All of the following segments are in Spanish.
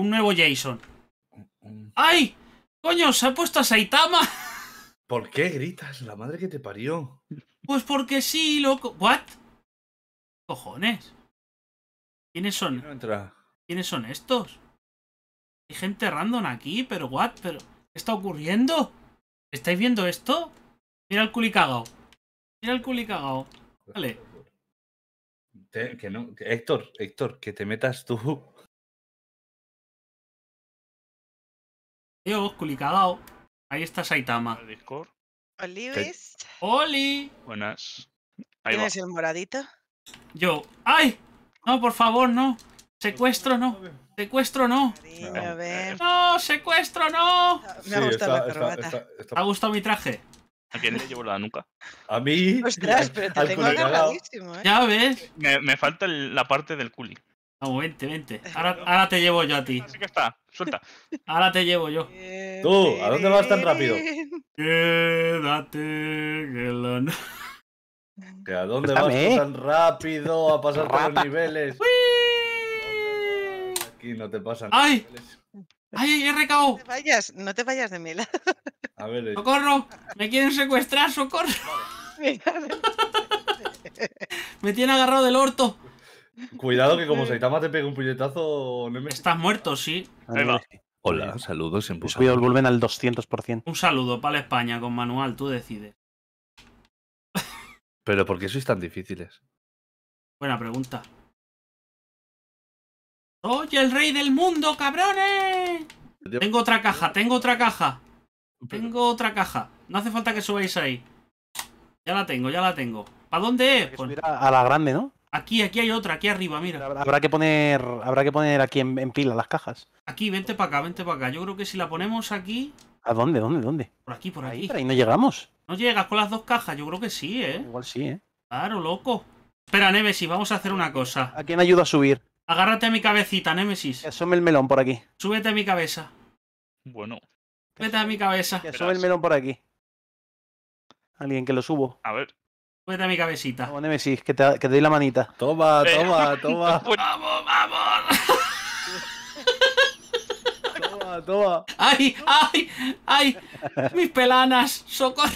Un nuevo Jason. ¡Ay! ¡Coño! ¡Se ha puesto a Saitama! ¿Por qué gritas? La madre que te parió. Pues porque sí, loco. ¿What? ¿Cojones? ¿Quiénes son? ¿Quiénes son estos? Hay gente random aquí, pero what? ¿Pero qué está ocurriendo? ¿Estáis viendo esto? Mira el culicagao. Mira el culicagao. Vale. que no, Héctor, Héctor, que te metas tú yo eh, oh, culicagao. Ahí está Saitama. Discord. ¡Oli! Buenas. ¿Tienes el moradito? Yo. ¡Ay! No, por favor, no. Secuestro, no. Secuestro, no. no, secuestro, no. Me ha gustado la corbata. ¿Te ¿Ha gustado mi traje? ¿A quién le llevo la nuca? A mí. Ostras, pero te tengo ¿eh? Ya ves. Me, me falta la parte del culi. Vamos, vente, vente. Ahora, te llevo yo a ti. Así que está, suelta. Ahora te llevo yo. Eh, tú, ¿a dónde vas tan rápido? Quédate, que no... ¿A dónde vas tan rápido a pasar por los niveles? Aquí no te pasan. ¡Ay! ¡Ay, he recao! No te vayas, no te vayas de mela. A ver, eh. ¡Socorro! ¡Me quieren secuestrar, socorro! Me tiene agarrado del orto. Cuidado que como Saitama te pegue un puñetazo... Estás muerto, sí. Hola, saludos. En Cuidado el al 200%. Un saludo para la España con manual, tú decides. ¿Pero por qué sois tan difíciles? Buena pregunta. ¡Oye, el rey del mundo, cabrones! Tengo otra caja, tengo otra caja. Tengo otra caja. No hace falta que subáis ahí. Ya la tengo, ya la tengo. ¿Para dónde es? Pues a la grande, ¿no? Aquí, aquí hay otra, aquí arriba, mira. Habrá que poner, habrá que poner aquí en, pila las cajas. Aquí, vente para acá, vente para acá. Yo creo que si la ponemos aquí. ¿A dónde, dónde, dónde? Por aquí, por ahí, aquí. ahí no llegamos. ¿No llegas con las dos cajas? Yo creo que sí, ¿eh? Igual sí, ¿eh? Claro, loco. Espera, némesis, vamos a hacer una cosa. ¿A quién ayuda a subir? Agárrate a mi cabecita, némesis. asome el melón por aquí. Súbete a mi cabeza. Bueno. Súbete a mi cabeza. Que asome el melón por aquí. Alguien que lo subo. A ver. Vete a mi cabecita. Vamos, Nemesis, que te, que te la manita. Toma, toma, toma. ¡Vamos, vamos! toma, toma. ¡Ay, ay, ay! ¡Mis pelanas! ¡Socorro!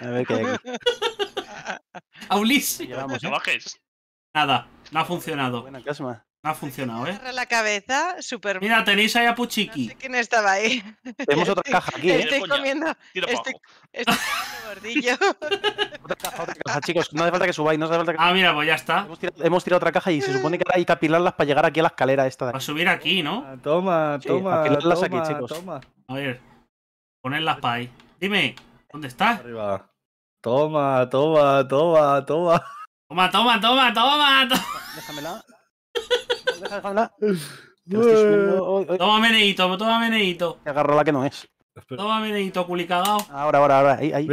A ver qué hay aquí. ¡Aulis! ¿eh? Nada, no ha funcionado. Buena, Casma. No ha funcionado, ¿eh? la cabeza, super... Mira, tenéis ahí a Puchiqui. quién estaba ahí. Tenemos otra caja aquí, ¿eh? Estoy comiendo... Estoy, comiendo gordillo. otra caja, otra caja, chicos. No hace falta que subáis, no hace falta que... Ah, mira, pues ya está. Hemos tirado, otra caja y se supone que hay que apilarlas para llegar aquí a la escalera esta de Para subir aquí, ¿no? Toma, toma, toma, apilarlas toma, aquí, chicos. Toma. A ver, ponerlas para ahí. Dime, ¿dónde está? Arriba. Toma, toma, toma, toma. Toma, toma, toma, toma. toma. Déjamela hablar. Toma meneito, toma meneito. Te la que no es. Toma meneito, culicagao. Ahora, ahora, ahora. Ahí, ahí.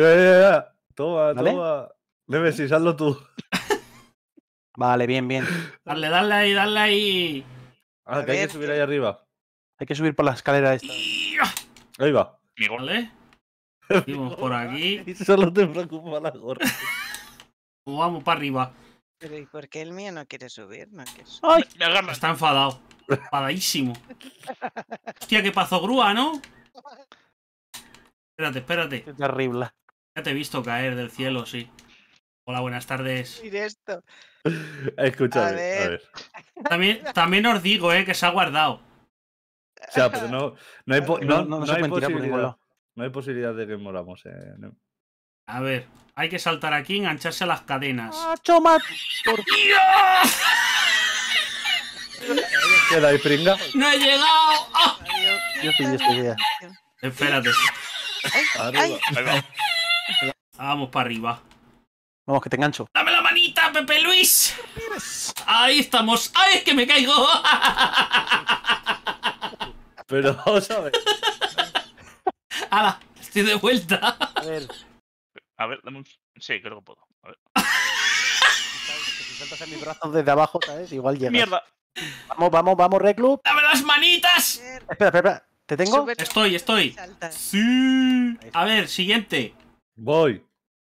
Toma, toma. Nemesis, hazlo tú. Vale, bien, bien. Dale, dale ahí, dale ahí. Ah, hay que subir ahí arriba. Hay que subir por la escalera esta. Ahí va. Vale. Vamos por aquí. Y solo te preocupa la gorra. Vamos para arriba. Pero ¿y por qué el mío no quiere subir? No ¡Ay! Me agarra. Está enfadado. Enfadadísimo. Hostia, qué pasó grúa, ¿no? Espérate, espérate. Qué terrible. Ya te he visto caer del cielo, sí. Hola, buenas tardes. Esto. Escúchame, a ver. También, también os digo, eh, que se ha guardado. O sea, pero no, no hay, eh, no, no, no, hay posibilidad, de que moramos. Eh. A ver, hay que saltar aquí, y engancharse a las cadenas. ¡Macho, ah, macho! ¡Por ¿Qué ahí, pringa. ¡No he llegado! ¡Oh! este Espérate. Arriba. Vamos para arriba. Vamos, que te engancho. ¡Dame la manita, Pepe Luis! Ahí estamos. ¡Ay, es que me caigo! Pero vamos a ver. ¡Hala! Estoy de vuelta. A ver. A ver, dame un. Sí, creo que puedo. A ver. si saltas en mis brazos desde abajo, ¿sabes? Igual llega. ¡Mierda! Vamos, vamos, vamos, Reclub. ¡Dame las manitas! Espera, espera, espera. ¿Te tengo? estoy, estoy. Sí. A ver, siguiente. Voy.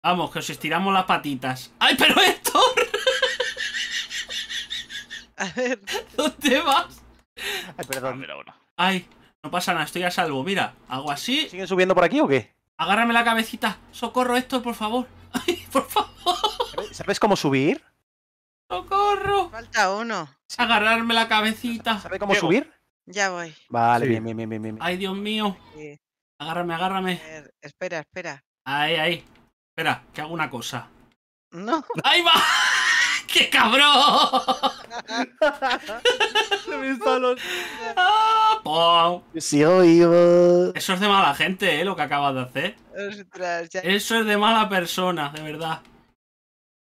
Vamos, que os estiramos las patitas. ¡Ay, pero Héctor! A ver. ¿Dónde vas? Ay, perdón. Ay, no pasa nada, estoy a salvo. Mira, hago así. ¿Siguen subiendo por aquí o qué? Agárrame la cabecita. Socorro esto, por favor. Ay, por favor. ¿Sabes cómo subir? ¡Socorro! Falta uno. Agarrarme la cabecita. ¿Sabes cómo subir? Ya voy. Vale, bien, bien, bien, bien, bien. Ay, Dios mío. Agárrame, agárrame. espera, espera. Ahí, ahí. Espera, que hago una cosa. No. ¡Ahí va! ¡Qué cabrón! Se me instaló. Eso es de mala gente, ¿eh? Lo que acabas de hacer. Eso es de mala persona, de verdad.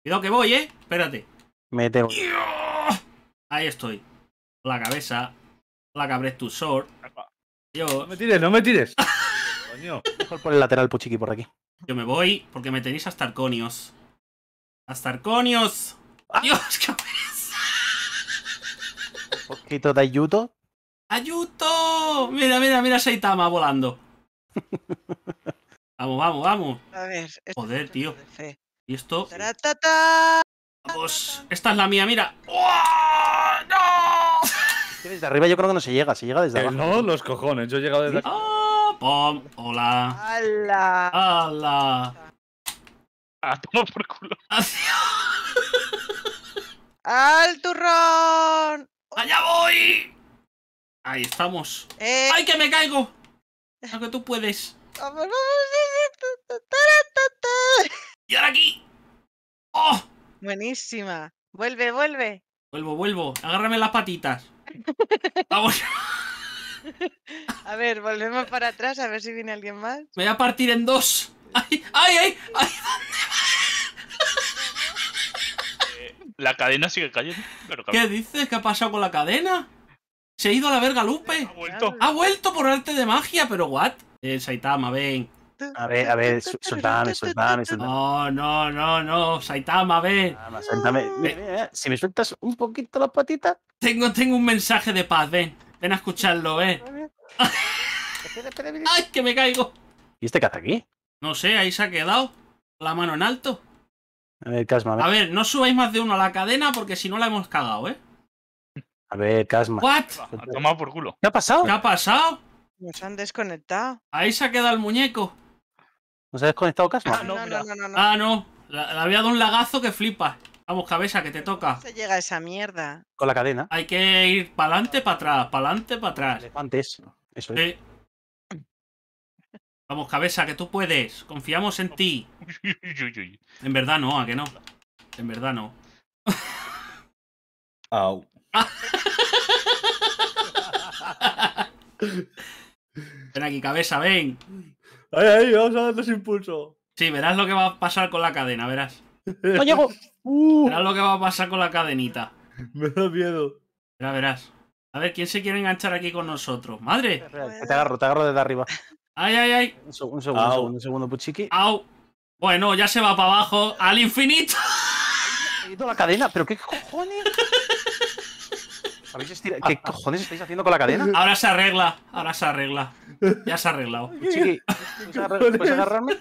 Cuidado que voy, ¿eh? Espérate. Me Ahí estoy. La cabeza. La cabré tu sword. Yo. No me tires, no me tires. Coño. Mejor por el lateral, Puchiqui, por aquí. Yo me voy porque me tenéis hasta Arconios. Hasta Arconios. Ah. Dios, Un poquito de ayuto. ¡Ayuto! Mira, mira, mira Saitama volando. vamos, vamos, vamos. A ver, Joder, tío. Y esto. Vamos. Esta es la mía, mira. ¡No! Desde arriba yo creo que no se llega, se llega desde eh, abajo. No, los cojones, yo he llegado desde ¡Ah! ¡Pom! ¡Hola! ¡Hala! ¡Hala! ¡Ah, toma por culo! ¡Al turrón! ¡Allá voy! Ahí estamos. Eh. ¡Ay, que me caigo! Eso que tú puedes. ¡Y ahora aquí! ¡Oh! Buenísima. Vuelve, vuelve. Vuelvo, vuelvo. Agárrame las patitas. Vamos. A ver, volvemos para atrás a ver si viene alguien más. Me voy a partir en dos. ¡Ay, ay, ay! Eh, la cadena sigue cayendo. ¿Qué dices? ¿Qué ha pasado con la cadena? Se ha ido a la verga Lupe. Ha vuelto. Ha vuelto por arte de magia, pero what? Eh, Saitama, ven. A ver, a ver, suéltame, suéltame, suéltame. No, no, no, no, Saitama, ven. Saitama, eh, Si me sueltas un poquito las patitas. Tengo, tengo un mensaje de paz, ven. Ven a escucharlo, ven. ¡Ay, que me caigo! ¿Y este que aquí? No sé, ahí se ha quedado. La mano en alto. A ver, Casma, A ver, no subáis más de uno a la cadena porque si no la hemos cagado, ¿eh? A ver, Casma. ¿What? Ha tomado por culo. ¿Qué ha pasado? ¿Qué ha pasado? Nos han desconectado. Ahí se ha quedado el muñeco. ¿Nos ha desconectado Casma? Ah, no, no, no, no, Ah, no. Le había dado un lagazo que flipa. Vamos, cabeza, que te toca. Se llega esa mierda. Con la cadena. Hay que ir para adelante, para atrás, para adelante, para atrás. Eso es. Vamos, cabeza, que tú puedes. Confiamos en ti. en verdad no, a que no. En verdad no. Au. ven aquí, cabeza, ven. Ahí, ahí, vamos a darles impulso. Sí, verás lo que va a pasar con la cadena, verás. ¡No llego! Uh. Verás lo que va a pasar con la cadenita. Me da miedo. Verás, verás. A ver, ¿quién se quiere enganchar aquí con nosotros? ¡Madre! Te agarro, te agarro desde arriba. ¡Ay, ay, ay! Un, segundo, un segundo, Au. ¡Au! Bueno, ya se va para abajo, al infinito. la cadena, pero qué cojones. Este- ¿Qué cojones estáis haciendo con la cadena? Ahora se arregla, ahora se arregla. Ya se ha arreglado. Chiqui, ¿puedes agarrarme?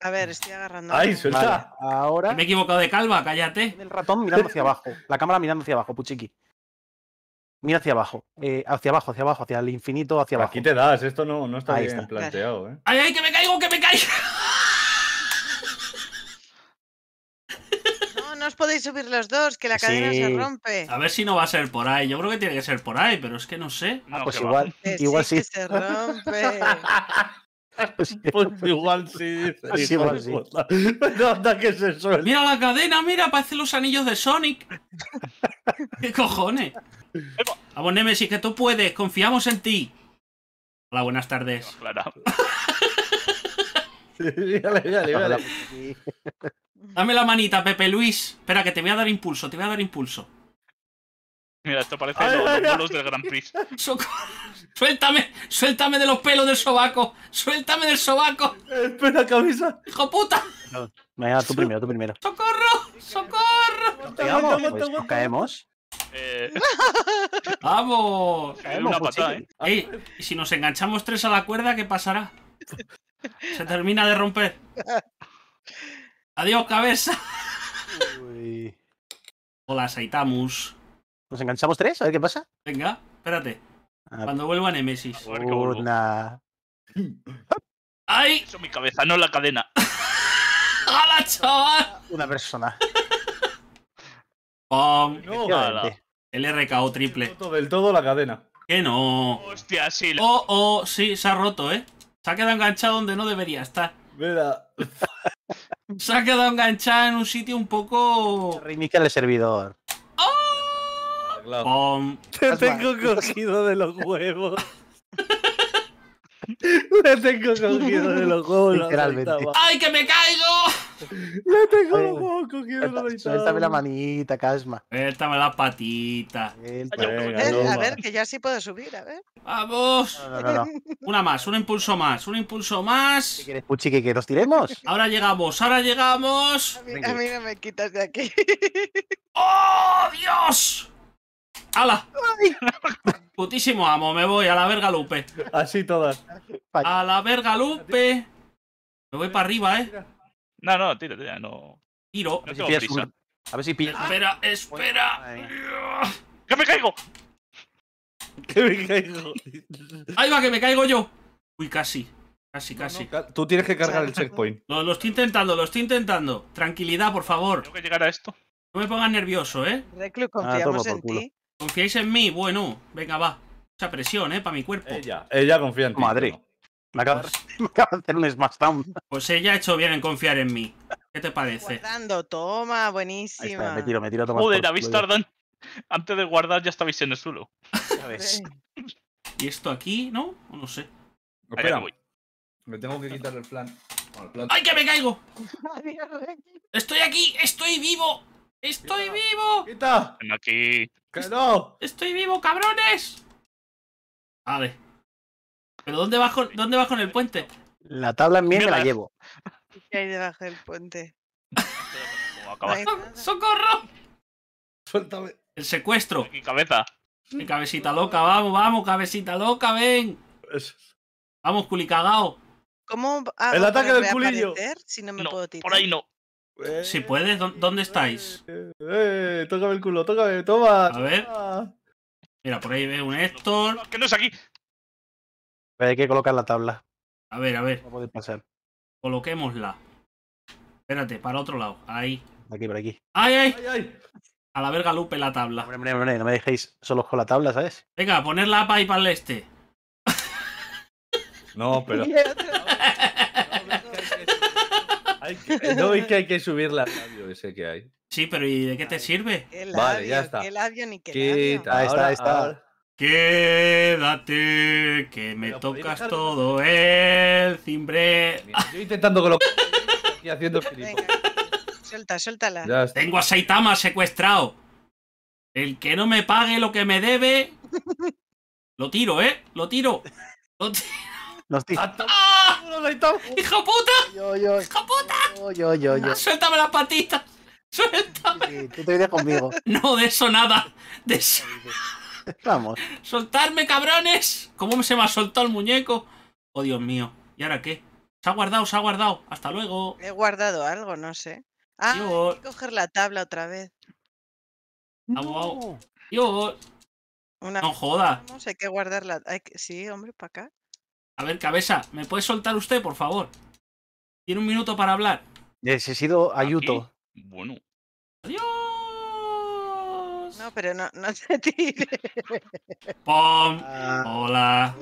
A ver, estoy agarrando. Ay, suelta. ahora. Me he equivocado de calva, cállate. El ratón mirando hacia abajo. La cámara mirando hacia abajo, Puchiqui. Mira hacia abajo. Eh, hacia abajo, hacia abajo, hacia el infinito, hacia abajo. Aquí te das, esto no, no está bien planteado, ¿eh? ¡Ay, ay, que me caigo, que me caigo! no os podéis subir los dos, que la cadena se rompe. A ver si no va a ser por ahí. Yo creo que tiene que ser por ahí, pero es que no sé. pues igual, sí. se rompe. Pues, igual sí. se Mira la cadena, mira, Parecen los anillos de Sonic. ¿Qué cojones? Vamos, Nemesis, que tú puedes, confiamos en ti. Hola, buenas tardes. Claro. Dame la manita, Pepe Luis. Espera, que te voy a dar impulso, te voy a dar impulso. Mira, esto parece los, bolos del Gran Prix. Socorro. Suéltame, suéltame de los pelos del sobaco. Suéltame del sobaco. Espera, cabeza. Hijo puta. No, venga, tú primero, tú primero. Socorro, socorro. ¿Nos pues, ¿nos caemos? Eh, Vamos. Eh, caemos una patada, ¿eh? Ey, si nos enganchamos tres a la cuerda, ¿qué pasará? Se termina de romper. Adiós, cabeza. Hola, Saitamus. ¿Nos enganchamos tres? A ver qué pasa. Venga, espérate. Ah. Cuando vuelva Nemesis. ¡Ay! Eso mi cabeza, no la cadena. ¡Hala, chaval! Una persona. ¡Pum! No, el RKO triple. Roto del todo la cadena. Que no. Hostia, sí. Oh, oh, sí, se ha roto, ¿eh? Se ha quedado enganchado donde no debería estar. Mira. Se ha quedado enganchada en un sitio un poco. Reinicia el servidor. ¡Oh! Te tengo cogido de los huevos. Te tengo cogido de los huevos. Literalmente. ¡Ay, que me caigo! Le tengo quiero Suéltame la manita, Casma. Suéltame la patita. a ver, que ya sí puedo subir, a ver. ¡Vamos! Una más, un impulso más, un impulso más. quieres, que, nos tiremos? Ahora llegamos, ahora llegamos. A no me quitas de aquí. ¡Oh, Dios! ¡Hala! Putísimo amo, me voy a la verga Lupe. Así todas. A la verga Lupe. Me voy para arriba, eh. No, no, tira, tira, no. Tiro. A ver si Espera, espera. ¡Que me caigo! ¡Que me caigo! Ahí va, que me caigo yo. Uy, casi. Casi, casi. tú tienes que cargar el checkpoint. Lo, estoy intentando, lo estoy intentando. Tranquilidad, por favor. Tengo que llegar a esto. No me pongas nervioso, ¿eh? Ah, confiamos en ti. ¿Confiáis en mí? Bueno, venga, va. Mucha presión, ¿eh? Para mi cuerpo. Ella, ella confía en ti. Madrid. Pues me acaba, de hacer un smashdown. Pues ella ha hecho bien en confiar en mí. ¿Qué te parece? Guardando, toma, buenísima. me tiro, me tiro, toma. Joder, habéis tardado. Antes de guardar ya estabais en el suelo. Ya ves. ¿Y esto aquí, no? No sé. Espera, voy. Me tengo que quitar el plan. ¡Ay, que me caigo! ¡Estoy aquí! ¡Estoy vivo! ¡Estoy vivo! ¡Quita! aquí. ¡Que no! ¡Estoy vivo, cabrones! A ver. ¿Pero dónde bajo, dónde en el puente? La tabla en mí me la llevo. ¿Qué hay debajo del puente? ¡Ah! ¡Socorro! Suéltame. El secuestro. Mi cabeza. Mi cabecita loca, vamos, vamos, cabecita loca, ven. Vamos, culicagao. ¿Cómo hago el ataque del culillo? Si no me puedo tirar? Por ahí no. Eh, si puedes, ¿dónde eh, estáis? Eh, eh, eh, tócame el culo, tócame, toma. A ver. Ah. Mira, por ahí veo un Héctor. Que no es aquí. Pero Hay que colocar la tabla. A ver, a ver. No puede pasar. Coloquémosla. Espérate, para otro lado. Ahí. Aquí, por aquí. ¡Ay, ay! A la verga Lupe la tabla. no me dejéis solos con la tabla, ¿sabes? Venga, poner para APA ahí para el este. no, pero. Eh, no, es que hay que subir la radio ese que hay. Sí, pero ¿y de qué te sirve? vale, ya está. Qué labio, qué Ahí está, ahí está. Quédate, que me tocas todo el cimbre. yo intentando colocar y haciendo Venga, Suelta, suéltala. Tengo a Saitama secuestrado. El que no me pague lo que me debe. Lo tiro, ¿eh? Lo tiro. Lo tiro. Los tiro. ¡Ah! puta! ¡Ah! Hijo puta! ¡Suéltame las patitas! ¡Suéltame! tú te vienes conmigo. No, de eso nada. De eso. Vamos. ¡Soltarme, cabrones! ¿Cómo se me ha soltado el muñeco? Oh, Dios mío. ¿Y ahora qué? Se ha guardado, se ha guardado. Hasta luego. He guardado algo, no sé. Ah, hay que coger la tabla otra vez. No. Wow. no joda. qué guardarla. Sí, hombre, para acá. A ver, cabeza, ¿me puede soltar usted, por favor? Tiene un minuto para hablar. Necesito ayuto. Bueno. Adiós. No, pero no, no se tire. ¡Pom! Ah. ¡Hola!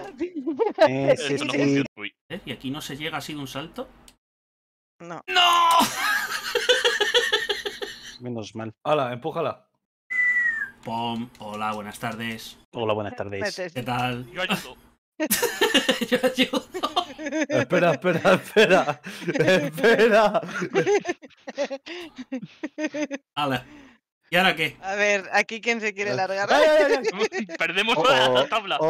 Eh, sí, ¿Eh? ¿Y aquí no se llega así de un salto? No. ¡No! Menos mal. ¡Hala, empújala! ¡Pom! Hola, buenas tardes. Hola, buenas tardes. ¿Qué tal? Yo ayudo. Yo ayudo. espera, espera, espera. espera. Hala. ¿Y ahora qué? A ver, aquí quién se quiere largar. Perdemos toda la tabla. ¿Y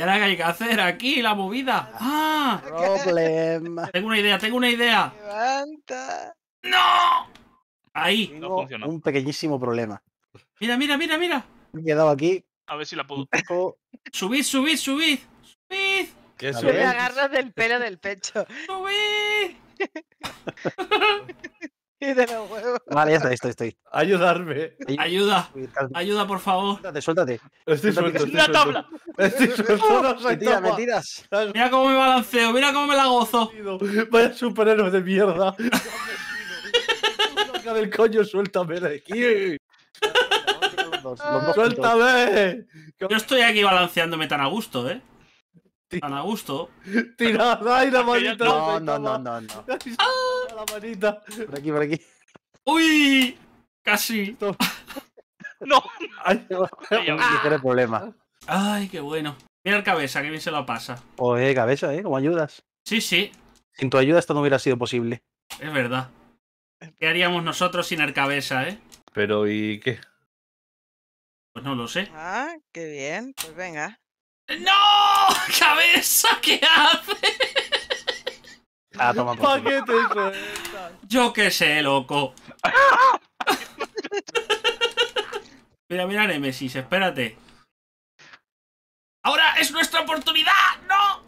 ahora qué hay que hacer aquí? La movida. ¡Ah! Problema. Tengo una idea, tengo una idea. Levanta. ¡No! Ahí. Un pequeñísimo problema. Mira, mira, mira, mira. he quedado aquí. A ver si la puedo. subid, subid, subid. Subid. ¿Qué subid? Me agarras del pelo del pecho. ¡Subid! Y de Vale, ya estoy, estoy, estoy. Ayudarme. Ayuda. Ayuda, por favor. Suéltate, suéltate. Estoy suelto. Es ¡Una tabla! Estoy suelto, no tiras, Mentira, Mira cómo me balanceo, mira cómo me la gozo. Vaya superhéroe de mierda. Loca del coño, suéltame de aquí. Los ¡Suéltame! Yo estoy aquí balanceándome tan a gusto, ¿eh? Tan a gusto. Tira, ay, la manita. No, no, no, no, no. La manita. Por aquí, por aquí. ¡Uy! Casi. ¡No! Ay, qué problema. Ay, qué bueno. Mira el cabeza, que bien se lo pasa. Oye, cabeza, ¿eh? Como ayudas? Sí, sí. Sin tu ayuda esto no hubiera sido posible. Es verdad. ¿Qué haríamos nosotros sin el cabeza, eh? Pero, ¿y qué? Pues no lo sé. Ah, qué bien. Pues venga. ¡No! ¡Cabeza! ¿Qué hace? Ah, toma por qué te Yo qué sé, loco. mira, mira, Nemesis, espérate. ¡Ahora es nuestra oportunidad! ¡No!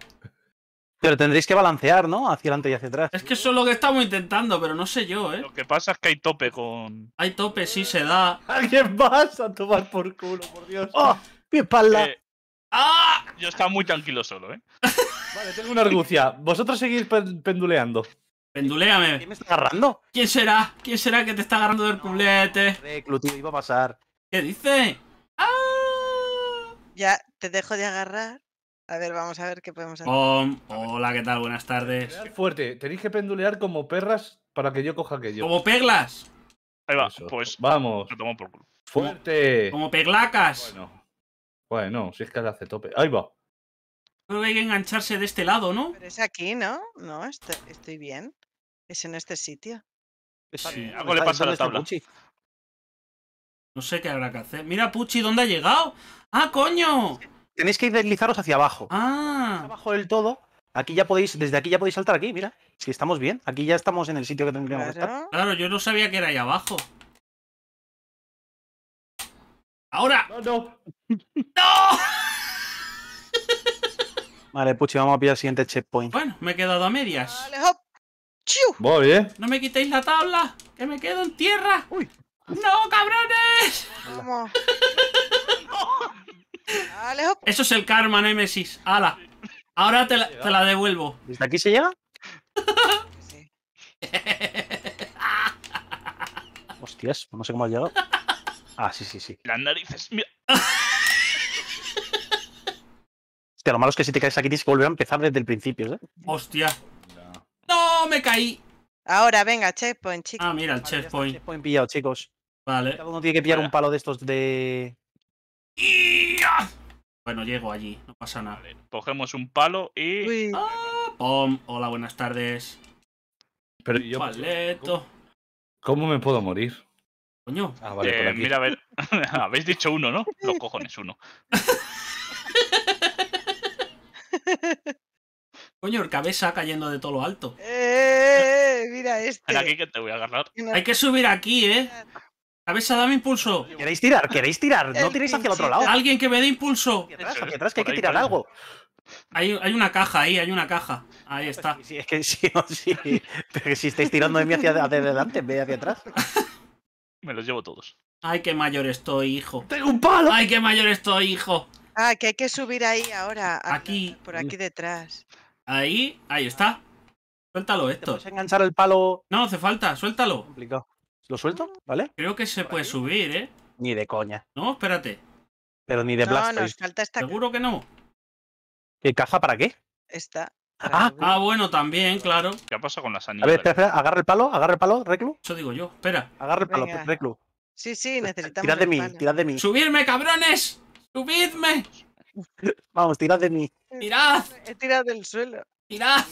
Pero tendréis que balancear, ¿no? Hacia adelante y hacia atrás. Es que eso es lo que estamos intentando, pero no sé yo, ¿eh? Lo que pasa es que hay tope con. Hay tope, sí se da. ¿Alguien vas a tomar por culo, por Dios? ¡Oh! ¡Mi espalda! Eh, ¡Ah! Yo estaba muy tranquilo solo, ¿eh? Vale, tengo una argucia. Vosotros seguís penduleando. Penduleame. ¿Quién me está agarrando? ¿Quién será? ¿Quién será que te está agarrando del culete? iba a pasar. ¿Qué dice? ¡Ah! Ya, te dejo de agarrar. A ver, vamos a ver qué podemos hacer. hola, ¿qué tal? Buenas tardes. fuerte, tenéis que pendulear como perras para que yo coja aquello. ¡Como peglas! Ahí va, pues. Vamos. Fuerte. Como peglacas! Bueno, si es que hace tope. Ahí va. Creo que hay engancharse de este lado, ¿no? Pero es aquí, ¿no? No, este, estoy, bien. Es en este sitio. Sí, algo le pasa a la este tabla. No sé qué habrá que hacer. Mira, Puchi, ¿dónde ha llegado? ¡Ah, coño! Tenéis que deslizaros hacia abajo. Ah. Abajo del todo. Aquí ya podéis, desde aquí ya podéis saltar aquí, mira. Si estamos bien, aquí ya estamos en el sitio que tendríamos que estar. Claro, yo no sabía que era ahí abajo. Ahora. No, no. ¡No! Vale, Puchi, vamos a pillar el siguiente checkpoint. Bueno, me he quedado a medias. Vale, hop. Chiu. Voy, eh. No me quitéis la tabla, que me quedo en tierra. Uy. ¡No, cabrones! Vale, hop. Eso es el karma, Nemesis. ¡Hala! Ahora te la, devuelvo. ¿Desde aquí se llega? Hostias, pues no sé cómo has llegado. Ah, sí, sí, sí. Las narices, mira. Hostia, lo malo es que si te caes aquí tienes que volver a empezar desde el principio, ¿eh? Hostia. ¡No! ¡Me caí! Ahora, venga, checkpoint, chicos. Ah, mira, el checkpoint. Checkpoint pillado, chicos. Vale. Cada uno tiene que pillar un palo de estos de. Bueno, llego allí, no pasa nada. cogemos un palo y. Ah, Hola, buenas tardes. Pero Paleto. ¿Cómo me puedo morir? Coño. Ah, vale, eh, mira, a ver. Habéis dicho uno, ¿no? Los cojones, uno. Coño, el cabeza cayendo de todo lo alto. Eh, mira este. aquí que te voy a agarrar. Hay que subir aquí, ¿eh? Cabeza, dame impulso. ¿Queréis tirar? ¿Queréis tirar? No tiréis hacia el otro lado. Alguien que me dé impulso. Hacia atrás, atrás que hay que tirar algo. Hay, una caja ahí, hay una caja. Ahí pues está. Sí, es que sí, sí. Pero si estáis tirando de mí hacia, adelante ve hacia atrás. Me los llevo todos. Ay, qué mayor estoy, hijo. ¡Tengo un palo! Ay, qué mayor estoy, hijo. Ah, que hay que subir ahí ahora. Aquí. Por aquí detrás. Ahí, ahí está. Suéltalo, esto. ¿Puedes enganchar el palo? No, hace falta, suéltalo. Complicado. ¿Lo suelto? ¿Vale? Creo que se puede subir, ¿eh? Ni de coña. No, espérate. Pero ni de no, No, nos falta esta Seguro que no. ¿Qué caja para qué? Esta. ah, ah, ah bueno, también, claro. ¿Qué pasa con las anillas? A ver, agarre agarra el palo, agarre el palo, Reclu. Eso digo yo, espera. Agarra el palo, Venga. Reclu. Sí, sí, necesitamos. Tirad de mí, palo. tirad de mí. ¡Subidme, cabrones! ¡Subidme! Vamos, tirad de mí. ¡Tirad! He tirado del suelo. ¡Tirad!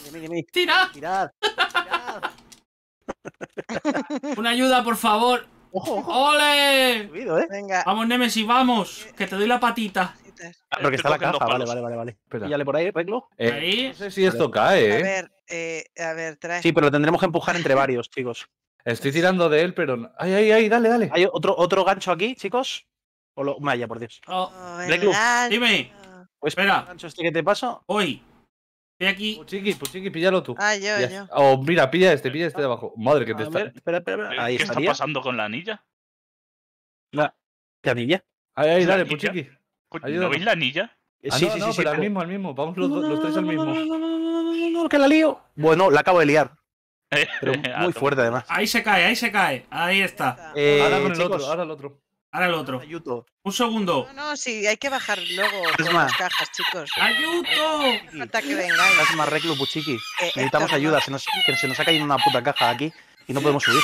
¡Tirad! ¡Tirad! Una ayuda, por favor. Ojo, ¡Ole! Subido, ¿eh? Venga. Vamos, Nemesis, vamos. Que te doy la patita. porque está la caja. Vale, vale, vale, vale. Píllale por ahí, Reclu. ahí. No sé si esto cae, ¿eh? A ver. Eh, a ver, trae. Sí, pero lo tendremos que empujar entre varios, chicos. Estoy tirando de él, pero. ¡Ay, ay, ay! Dale, dale. ¿Hay otro, otro gancho aquí, chicos? O lo. Maya, por Dios. Oh, oh dime. Pues, espera. Este te paso. Hoy. aquí. Puchiqui, pues, Puchiqui, pues, píllalo tú. Ah, yo, yo. Oh, mira, pilla este, pilla este de ah. abajo. Madre que te está. Espera, espera, espera. ¿Qué está pasando con la anilla? La... ¿Qué anilla? Ay, ay, dale, Puchiqui. ¿No veis la anilla? Eh, ah, sí, sí, sí, pero al mismo, al mismo. Vamos los, no, los tres al mismo. No, no, no, no, que la lío. Bueno, la acabo de liar. Eh, pero eh, muy ah, fuerte, además. Ahí se cae, ahí se cae. Ahí está. ahora con el otro, ahora el otro. Ahora el otro. Ayuto. Un segundo. No, no, sí, hay que bajar luego con las cajas, chicos. ¡Ayuto! Falta que vengan más reclu, Puchiqui. Necesitamos ayuda, se nos ha caído una puta caja aquí y no podemos subir.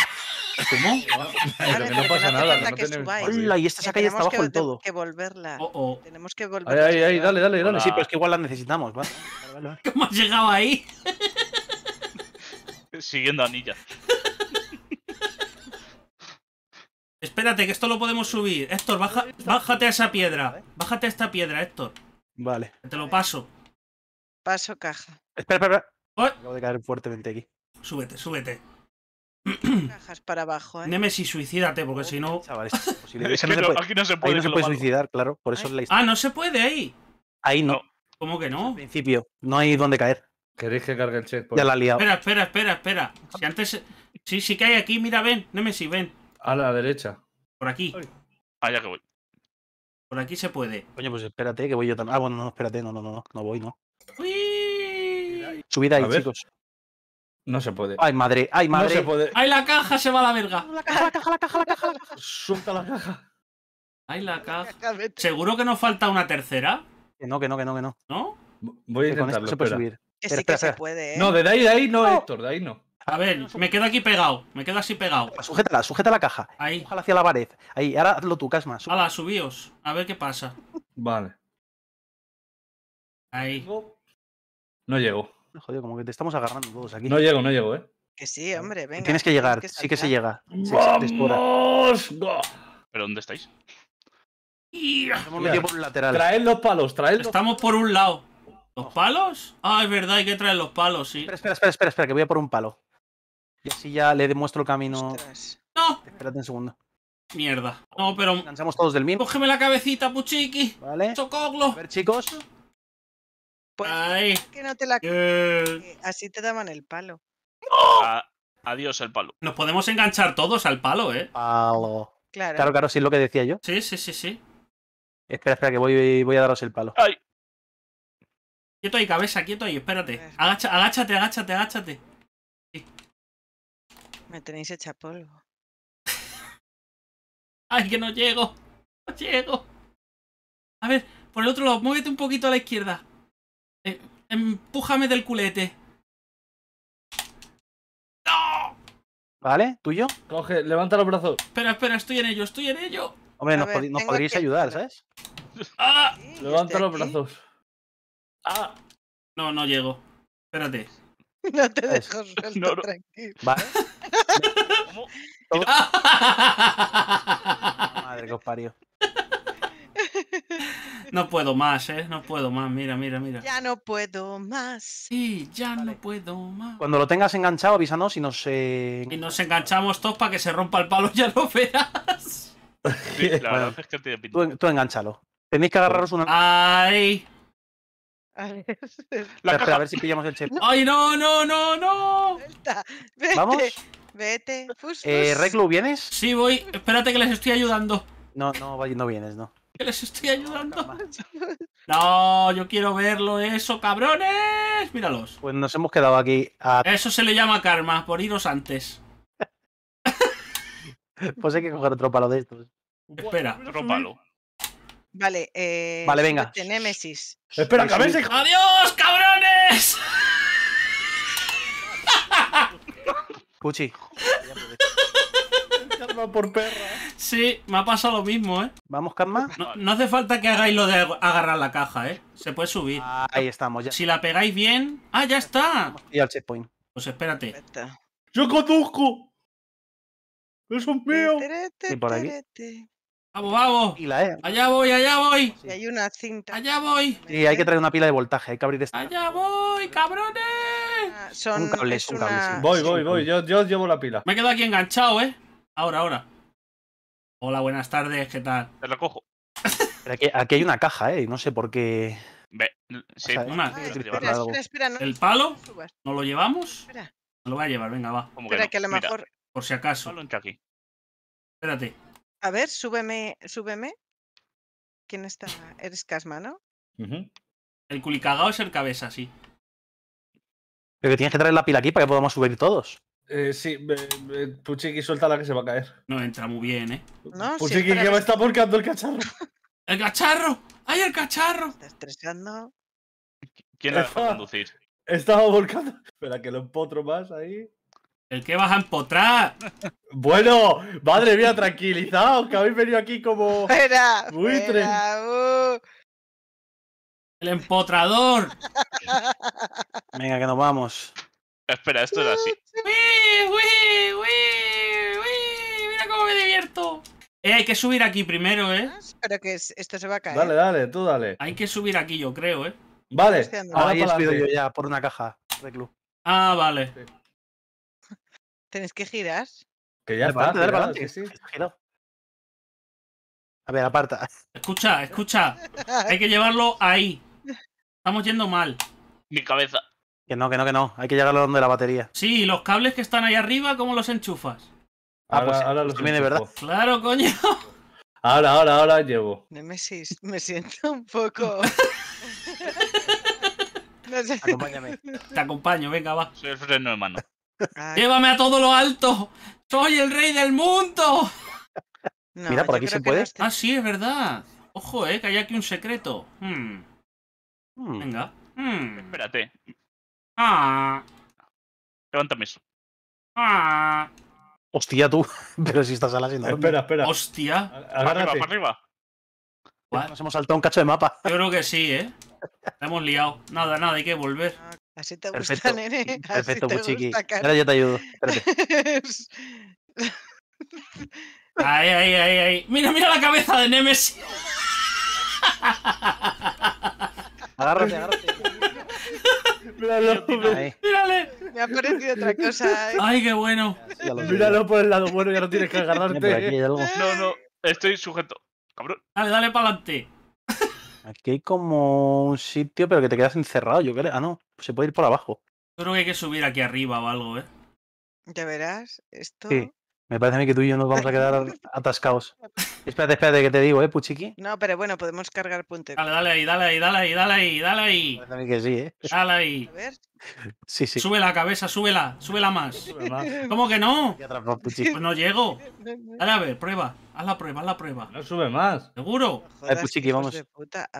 ¿Cómo? no pasa nada. No Hola, y esta eh, saca ya está abajo del todo. Oh, oh. Tenemos Que volverla. Tenemos que volverla. Ay, ay, ay, dale, dale, dale. Sí, pero es que igual la necesitamos, ¿Cómo has llegado ahí? Siguiendo a Espérate, que esto lo podemos subir. Héctor, bájate a esa piedra. Bájate a esta piedra, Héctor. Vale. Te lo paso. Paso caja. Espera, espera, espera. Acabo de caer fuertemente aquí. Súbete, súbete. Cajas para abajo, ¿eh? Nemesis, suicídate, porque si no. es se puede. suicidar, claro. Por eso Ah, no se puede ahí. Ahí no. ¿Cómo que no? En principio, no hay dónde caer. ¿Queréis que cargue el check. Ya la ha liado. Espera, espera, espera, espera. Si antes. Sí, sí que hay aquí, mira, ven, Nemesis, ven. A la derecha. Por aquí. Ah, Allá que voy. Por aquí se puede. Coño, pues espérate, que voy yo también. Ah, bueno, no, espérate, no, no, no, no voy, no. Uy. Subid ahí, chicos. No se puede. Ay, madre, ay, madre. No se puede. Ay, la caja se va a la verga. La caja, la caja, la caja, la caja. La caja. Suelta la caja. Ay, la caja. ¿Seguro que nos falta una tercera? Que no, que no, que no, que no. ¿No? Voy a intentarlo, subir. se puede, No, de ahí, de ahí no, Héctor, de ahí no. A ver, me quedo aquí pegado, me quedo así pegado. Sujétala, sujeta la caja. Ahí. Ojalá hacia la pared. Ahí, ahora hazlo tú, Casma. a Hala, subíos. A ver qué pasa. Vale. Ahí. No llegó. Joder, como que te estamos agarrando todos aquí. No llego, no llego, ¿eh? Que sí, hombre, venga. Tienes que llegar, sí que se llega. Sí, ¡Vamos! ¿Pero dónde estáis? Hemos por lateral. Traed los palos, traed los Estamos por un lado. ¿Los palos? Ah, es verdad, hay que traer los palos, sí. Espera, espera, espera, espera, espera que voy a por un palo. Y así ya le demuestro el camino. ¡No! Espérate un segundo. Mierda. No, pero. Lanzamos todos del mismo. Cógeme la cabecita, Puchiqui. Vale. A ver, chicos. Pues, Que no te la... Así te daban el palo. Ah, adiós el palo. Nos podemos enganchar todos al palo, ¿eh? Palo. Claro. Claro, claro, sí es lo que decía yo. Sí, sí, sí, sí. Espera, espera, que voy, voy a daros el palo. Ay. Quieto ahí, cabeza, quieto ahí, espérate. Agacha, agáchate, agáchate, agáchate. Sí. Me tenéis hecha polvo. Ay, que no llego. No llego. A ver, por el otro lado, muévete un poquito a la izquierda. Eh, empújame del culete. ¡No! ¿Vale? ¿Tuyo? Coge, levanta los brazos. Espera, espera, estoy en ello, estoy en ello. Hombre, nos, podríais ayudar, ¿sabes? Ah. Este levanta los brazos. ¡Ah! No, no llego. Espérate. No te dejo no, tranquilo. Vale. Madre que parió. No puedo más, ¿eh? No puedo más. Mira, mira, mira. Ya no puedo más. Sí, ya no puedo más. Cuando lo tengas enganchado, avísanos y nos. Eh... Y nos enganchamos todos para que se rompa el palo, ya lo verás. Sí, la verdad es que Tú, tú enganchalo. Tenéis que agarraros una. ¡Ay! A ver, espera, a ver si pillamos el chip. ¡Ay, no, no, no, no! Vete, ¿Vamos? Vete. Eh, ¿Reclu, vienes? Sí, voy. Espérate que les estoy ayudando. No, no, no vienes, no. ¿Qué les estoy ayudando. No, yo quiero verlo eso, cabrones. Míralos. Pues nos hemos quedado aquí. Eso se le llama karma, por iros antes. pues hay que coger otro palo de estos. Espera. Otro palo. Vale, eh. Vale, venga. Némesis. Espera, que ¡Adiós, cabrones! Cuchi. por perra. Sí, me ha pasado lo mismo, ¿eh? ¿Vamos, Karma? No, hace falta que hagáis lo de agarrar la caja, ¿eh? Se puede subir. ahí estamos, ya. Si la pegáis bien... ¡Ah, ya está! Y al checkpoint. Pues espérate. ¡Yo conduzco! ¡Eso es mío! ¿Y por aquí? ¡Vamos, vamos! Y la ¿eh? ¡Allá voy, allá voy! Sí, hay una cinta. ¡Allá voy! sí, hay que traer una pila de voltaje, hay que abrir esta. ¡Allá voy, cabrones! Ah, son, un Voy, voy, voy, yo, yo llevo la pila. Me quedo aquí enganchado, ¿eh? Ahora, ahora. Hola, buenas tardes, ¿qué tal? Te lo cojo. aquí, hay una caja, ¿eh? No sé por qué. una, ¿El palo? ¿No lo llevamos? No lo voy a llevar, venga, va. Espera, que, a lo mejor. por si acaso. Espérate. A ver, súbeme, súbeme. ¿Quién está? Eres Casma, ¿no? El culicagao es el cabeza, sí. Pero que tienes que traer la pila aquí para que podamos subir todos. Eh, sí, Puchiqui, Puchiki suelta la que se va a caer. No entra muy bien, ¿eh? No, Puchiki que me está volcando el cacharro. ¡El cacharro! ¡Ay, el cacharro! Está estresando. ¿Quién va a conducir? Estaba volcando. Espera, que lo empotro más ahí. ¿El que vas a empotrar? Bueno, madre mía, tranquilizaos, que habéis venido aquí como. ¡Fuera! ¡Buitre! Uh. ¡El empotrador! Venga, que nos vamos. Espera, esto es así. ¡Wii, wii, wii, wii! mira cómo me divierto! Eh, hay que subir aquí primero, ¿eh? Ah, Pero que esto se va a caer. Dale, dale, tú dale. Hay que subir aquí, yo creo, ¿eh? Vale, ahora he yo ya por una caja de club. Ah, vale. Sí. que girar? Que ya está, dale dale. adelante. Sí, A ver, aparta. Escucha, escucha. Hay que llevarlo ahí. Estamos yendo mal. Mi cabeza. Que no, que no, que no. Hay que llegar a donde la batería. Sí, ¿y los cables que están ahí arriba, ¿cómo los enchufas? Ah, ahora, pues, ahora los también verdad. Claro, coño. Ahora, ahora, ahora llevo. Nemesis, me siento un poco. no Acompáñame. Te acompaño, venga, va. Soy el no hermano. Llévame a todo lo alto. Soy el rey del mundo. Mira, por aquí se puede. Ah, sí, es verdad. Ojo, eh, que hay aquí un secreto. Hmm. hmm. Venga. Hmm. Espérate, Ah. Levántame eso. Ah. Hostia, tú. Pero si estás a la enorme. Espera, espera. Hostia. Agárrate. arriba, para arriba. Nos hemos saltado un cacho de mapa. Yo creo que sí, ¿eh? La hemos liado. Nada, nada, hay que volver. Ah, así te gusta, Perfecto. nene. ¿eh? Así Perfecto, te chiquito. Ahora yo te ayudo. Espérate. ay, ahí, ahí, ahí. Mira, mira la cabeza de Nemesis. agárrate, agárrate. Míralo, mírale. Me ha parecido otra cosa. ¿eh? Ay, qué bueno. Míralo por el lado bueno, ya no tienes que agarrarte. Eh. No, no, estoy sujeto. Cabrón. Dale, dale para adelante. Aquí hay como un sitio, pero que te quedas encerrado, yo creo. Ah, no, se puede ir por abajo. creo que hay que subir aquí arriba o algo, ¿eh? Ya verás, esto. Sí. Me parece a mí que tú y yo nos vamos a quedar atascados. Espérate, espérate, que te digo, ¿eh, Puchiqui? No, pero bueno, podemos cargar puente. Dale, dale ahí, dale ahí, dale ahí, dale ahí, dale ahí. Parece a mí que sí, ¿eh? Dale ahí. A ver. Sí, sí. Sube la cabeza, súbela, súbela más. ¿Cómo que no? pues no llego. Dale, a ver, prueba. Haz la prueba, haz la prueba. No sube más. ¿Seguro? Joder, vamos.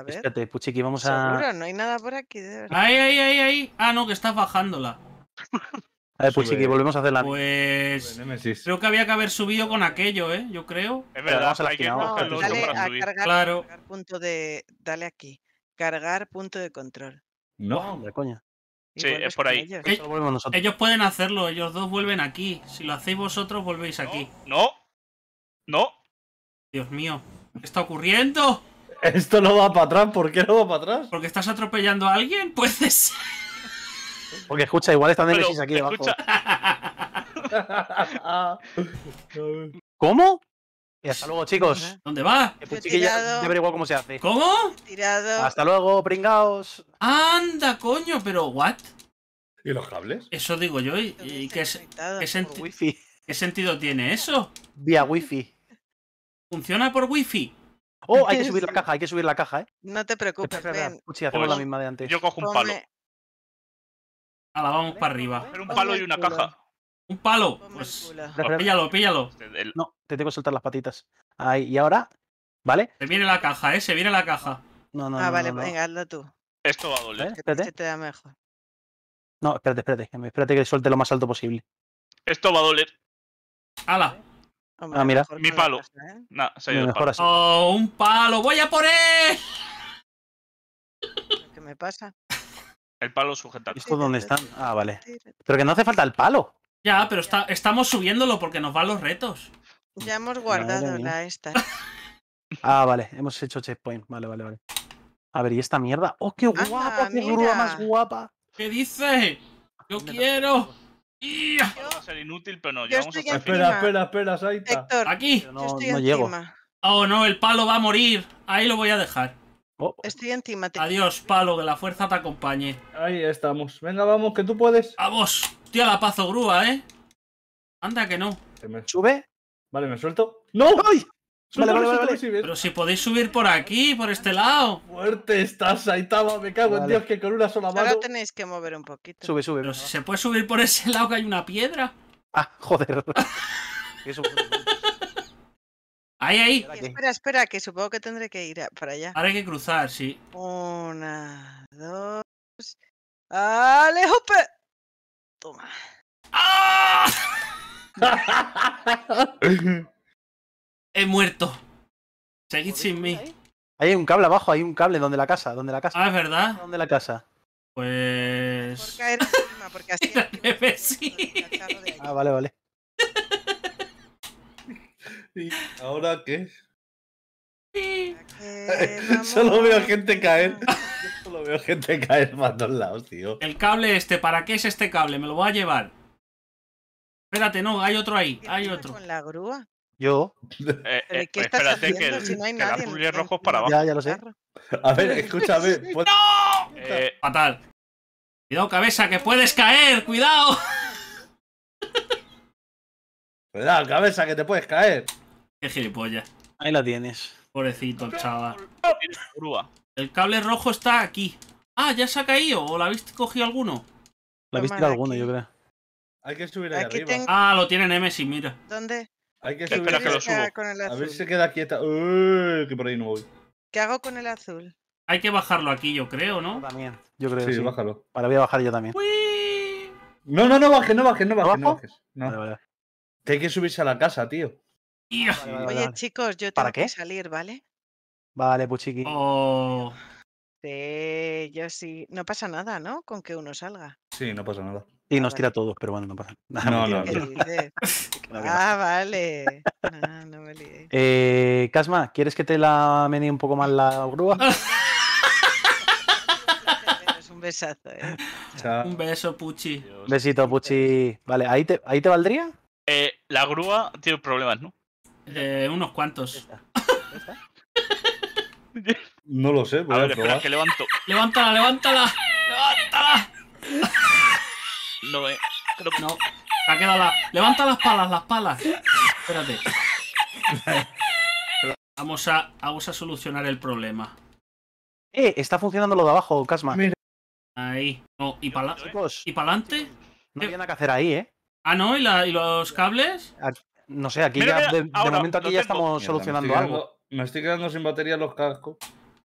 Espérate, Puchiqui, vamos a... Seguro, no hay nada por aquí. De verdad. Ahí, ahí, ahí, ahí. Ah, no, que estás bajándola. pues sí, que volvemos a hacer la. Pues. Creo que había que haber subido con aquello, ¿eh? Yo creo. Es verdad, hay que no, dale claro. punto de, dale aquí. Cargar punto de control. No, hombre, coña. Sí, es por ahí. Eh, ellos. pueden hacerlo, ellos dos vuelven aquí. Si lo hacéis vosotros, volvéis aquí. No, no. Dios mío, ¿qué está ocurriendo? Esto no va para atrás, ¿por qué no va para atrás? Porque estás atropellando a alguien, pues… Porque escucha, igual están de Messi aquí debajo. ¿Cómo? Y hasta luego, chicos. ¿Dónde va? Eh, pues chiquilla, ya cómo se hace. ¿Cómo? Tirado. Hasta luego, pringaos. Anda, coño, pero what? ¿Y los cables? Eso digo yo. ¿Y, qué, qué, sentido tiene eso? Vía wifi. ¿Funciona por wifi? Oh, hay que subir la caja, hay que subir la caja, eh. No te preocupes, ven. Pues, la misma de antes. Yo cojo un palo. Ala, vamos para arriba. un palo y una caja. Un palo. Pues, pues píllalo, píllalo. Este, no, te tengo que soltar las patitas. Ahí, y ahora, ¿vale? Se viene la caja, eh, se viene la caja. No, no, ah, vale, pues venga, hazlo tú. Esto va a doler. ¿Eh? Espérate. te da mejor. No, espérate, espérate. Espérate que suelte lo más alto posible. Esto va a doler. ¡Hala! Ah, mira. Mi palo. ¿eh? No, se ha ido ¡Oh, un palo! ¡Voy a por él! ¿Qué me pasa? El palo sujetado. ¿Esto dónde están? Ah, vale. Pero que no hace falta el palo. Ya, pero está, estamos subiéndolo porque nos van los retos. Ya hemos guardado la esta. ah, vale. Hemos hecho checkpoint. Vale, vale, vale. A ver, ¿y esta mierda? ¡Oh, qué guapa! ¡Qué grúa más guapa! ¿Qué dice? ¡Yo quiero! Va a ser inútil, pero no. espera, espera, espera, Saita. Héctor, aquí. no llego. Oh, no, el palo va a morir. Ahí lo voy a dejar. Oh. Estoy encima. Adiós, palo, que la fuerza te acompañe. Ahí estamos. Venga, vamos, que tú puedes. ¡A vos! ¡Tío, la pazo grúa, ¿eh? Anda que no. ¿Sube? Vale, me suelto. ¡No! ¡Ay! Pero si podéis subir por aquí, por este lado. Fuerte estás, Aitaba. me cago en Dios que con una sola mano. Ahora tenéis que mover un poquito. Sube, sube. Pero si se puede subir por ese lado que hay una piedra. Ah, joder. Ahí, ahí. Espera, espera, que supongo que tendré que ir para allá. Ahora hay que cruzar, sí. Una, dos. ¡Alejo! Toma. ¡Ah! He muerto. Seguid sin mí. hay un cable abajo, hay un cable donde la casa, donde la casa. Ah, es verdad. Donde la casa. Pues. Por caer encima, porque así. sí. Ah, vale, vale. ¿Y ahora qué? Solo veo gente caer. Solo veo gente caer por dos lados, tío. El cable este, ¿para qué es este cable? Me lo voy a llevar. Espérate, no, hay otro ahí. Hay otro. ¿Con la grúa? Yo. Eh, eh, espérate que, si no hay nadie? para abajo. Ya, ya lo sé. A ver, escúchame. Pues ¡No! Eh... Fatal. Cuidado, cabeza, que puedes caer, cuidado. Cuidado, cabeza, que te puedes caer. Qué gilipollas. Ahí la tienes. Pobrecito el chaval. El cable rojo está aquí. Ah, ya se ha caído. ¿O la habéis cogido alguno? La viste tirado alguno, yo creo. Hay que subir ahí aquí arriba. Ah, lo tiene Nemesis, mira. ¿Dónde? Hay que subir. Espera que lo subo. A ver si se queda quieta. Uy, que por ahí no voy. ¿Qué hago con el azul? Hay que bajarlo aquí, yo creo, ¿no? también. Yo creo sí, sí. bájalo. Ahora voy a bajar yo también. Uy. No, no, no bajes, no bajes, no bajes, no bajes. Te hay que subirse a la casa, tío. Oye, chicos, yo tengo que salir, ¿vale? Vale, Puchiqui. Pues, oh. Sí, yo sí. No pasa nada, ¿no? Con que uno salga. Sí, no pasa nada. Ah, y nos tira a todos, pero bueno, no pasa nada. No, no, Ah, vale. Ah, eh, Casma, ¿quieres que te la meni un poco más la grúa? un besazo, ¿eh? Un beso, Puchi. Besito, Puchi. Vale, ¿ahí te, ahí te valdría? Eh, la grúa tiene problemas, ¿no? Eh, unos cuantos. no lo sé, voy a, probar. que levanto. Levántala, levántala. Levántala. No, eh. Creo que... No. Levanta las palas, las palas. Espérate. Vamos a, a solucionar el problema. Eh, está funcionando lo de abajo, Casma. Ahí. No, y para ¿Y para adelante? No había nada que hacer ahí, ¿eh? Ah, no, ¿y, la, y los cables? No sé, aquí ya, de, momento aquí ya estamos solucionando algo. me estoy quedando sin batería los cascos.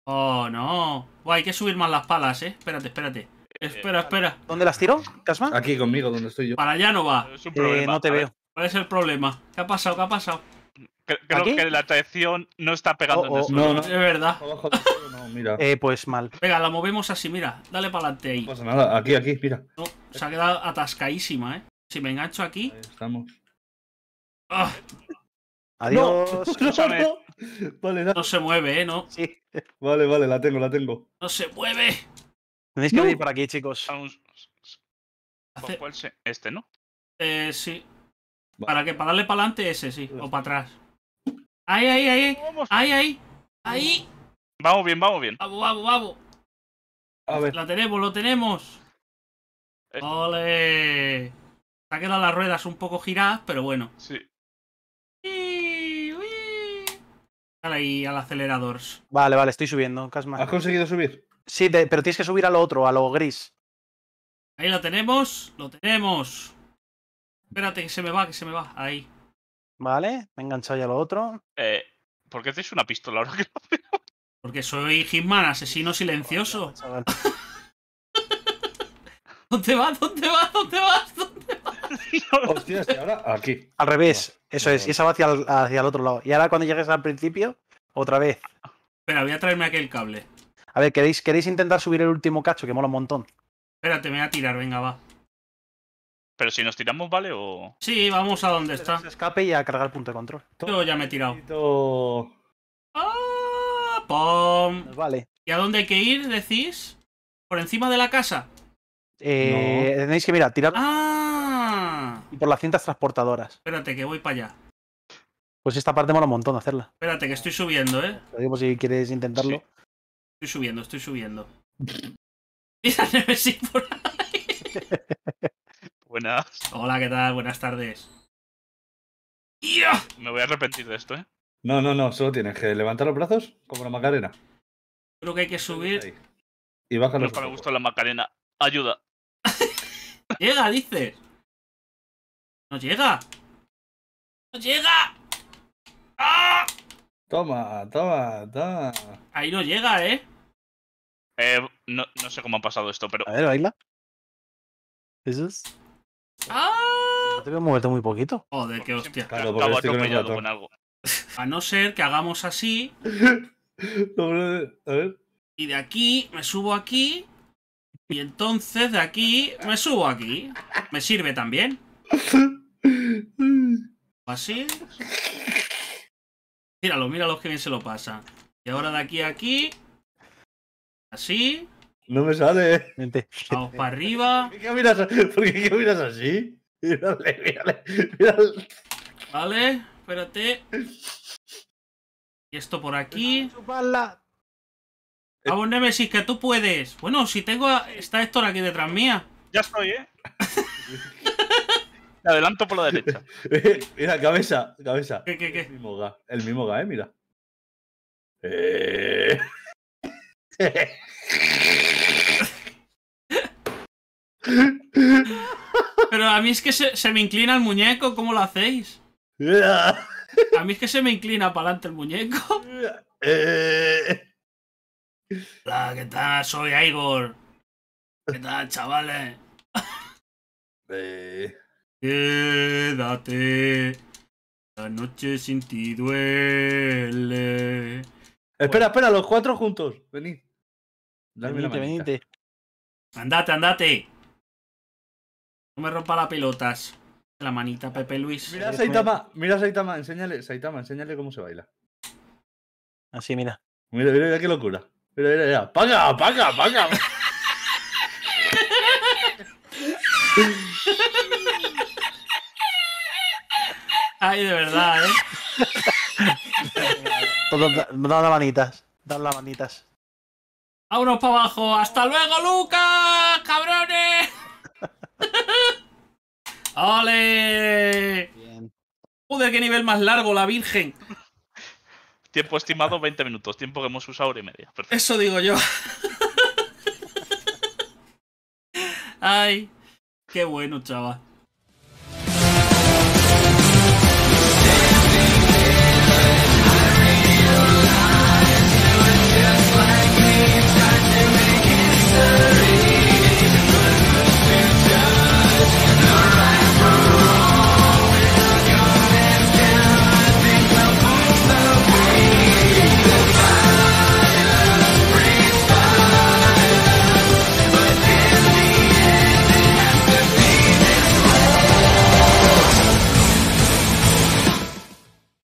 Oh, no. hay que subir más las palas, eh. Espérate, espérate. Eh, espera, espera. ¿Dónde las tiro, Casma? Aquí conmigo, donde estoy yo. Para allá no va. Eh, eh, no te veo. ¿Cuál es el problema? ¿Qué ha pasado? ¿Qué ha pasado? Creo, que la traición no está pegando oh, oh, No, no. Es verdad. No, mira. Eh, pues mal. Venga, la movemos así, mira. Dale para adelante ahí. No pasa nada. Aquí, aquí, mira. se ha quedado atascadísima, ¿eh? Si me engancho aquí... estamos. Ah. Adiós. No, se mueve, ¿eh? ¿No? Sí. Vale, vale, la tengo, la tengo. No se mueve. Tenéis que venir por aquí, chicos. ¿Cuál Este, ¿no? Eh, sí. Para que para darle para adelante ese, sí. Pues o para atrás. Ahí, ahí, ahí. Ahí, ahí. Ahí. Vamos bien, vamos bien. Vamos, vamos, vamos. A ver. La tenemos, lo tenemos. Vale. Este. Se ha quedado las ruedas un poco giradas, pero bueno. Sí. ahí al acelerador. Vale, vale, estoy subiendo. ¿Has conseguido subir? Sí, pero tienes que subir a lo otro, a lo gris. Ahí lo tenemos, lo tenemos. Espérate, que se me va, que se me va. Ahí. Vale, me he ya lo otro. Eh, ¿Por qué una pistola ahora que lo veo? Porque soy Hitman, asesino silencioso. ¿Dónde vas? ¿Dónde vas? ¿Dónde vas? ¿Dónde vas? ahora aquí. Al revés, eso es, y esa va hacia hacia el otro lado. Y ahora cuando llegues al principio, otra vez. Espera, voy a traerme aquel cable. A ver, ¿queréis, ¿queréis intentar subir el último cacho? Que mola un montón. Espérate, me voy a tirar, venga, va. Pero si nos tiramos, ¿vale? O... Sí, vamos a donde está. escape y a cargar punto de control. Yo ya me he tirado. Ah, pom. Pues vale. ¿Y a dónde hay que ir, decís? ¿Por encima de la casa? Eh, Tenéis que, mirar tirar... ¡Ah! Y por las cintas transportadoras. Espérate, que voy para allá. Pues esta parte mola un montón hacerla. Espérate, que estoy subiendo, ¿eh? si quieres intentarlo. Estoy subiendo, estoy subiendo. Mira, por ahí. Buenas. Hola, ¿qué tal? Buenas tardes. Me voy a arrepentir de esto, ¿eh? No, no, no, solo tienes que levantar los brazos como la Macarena. Creo que hay que subir. Y baja los no para gusto la Macarena. Ayuda. llega, dices. No llega. No llega. ¡Ah! Toma, toma, toma. Ahí no llega, ¿eh? Eh, no, sé cómo ha pasado esto, pero. A ver, baila. es. ¡Ah! Te voy moverte muy poquito. Joder, qué hostia. Claro, Acabo este con algo. A no ser que hagamos así. a ver. Y de aquí me subo aquí. Y entonces de aquí me subo aquí. Me sirve también. Así. Míralo, míralo que bien se lo pasa. Y ahora de aquí a aquí. Así. No me sale. Vamos para arriba. ¿Por qué miras, qué miras así? Mírale, mírale, mírale. Vale, espérate. Y esto por aquí. Vamos, Nemesis, que tú puedes. Bueno, si tengo. A... Está Héctor aquí detrás mía. Ya estoy, ¿eh? adelanto por la derecha. mira, cabeza, cabeza. ¿Qué, qué, qué? El mismo ga, eh, mira. Eh. Pero a mí es que se, me inclina el muñeco, ¿cómo lo hacéis? A mí es que se me inclina para adelante el muñeco. Eh. Hola, ¿qué tal? Soy Igor. ¿Qué tal, chavales? Eh. Quédate. La noche sin ti duele. Espera, espera, los cuatro juntos. Venid. venite, Andate, andate. No me rompa las pelotas. La manita, Pepe Luis. Mira Saitama, pues. mira Saitama, enséñale, Saitama, enséñale cómo se baila. Así, mira. Mira, mira, mira qué locura. Mira, mira, mira. ¡Paga, paga, paga! Ay, de verdad, ¿eh? Todos dan las manitas. Dan las manitas. A unos para abajo. ¡Hasta luego, Lucas! ¡Cabrones! ¡Ole! Bien. Joder, qué nivel más largo, la Virgen. Tiempo estimado 20 minutos, tiempo que hemos usado hora y media. Eso digo yo. Ay, qué bueno, chaval.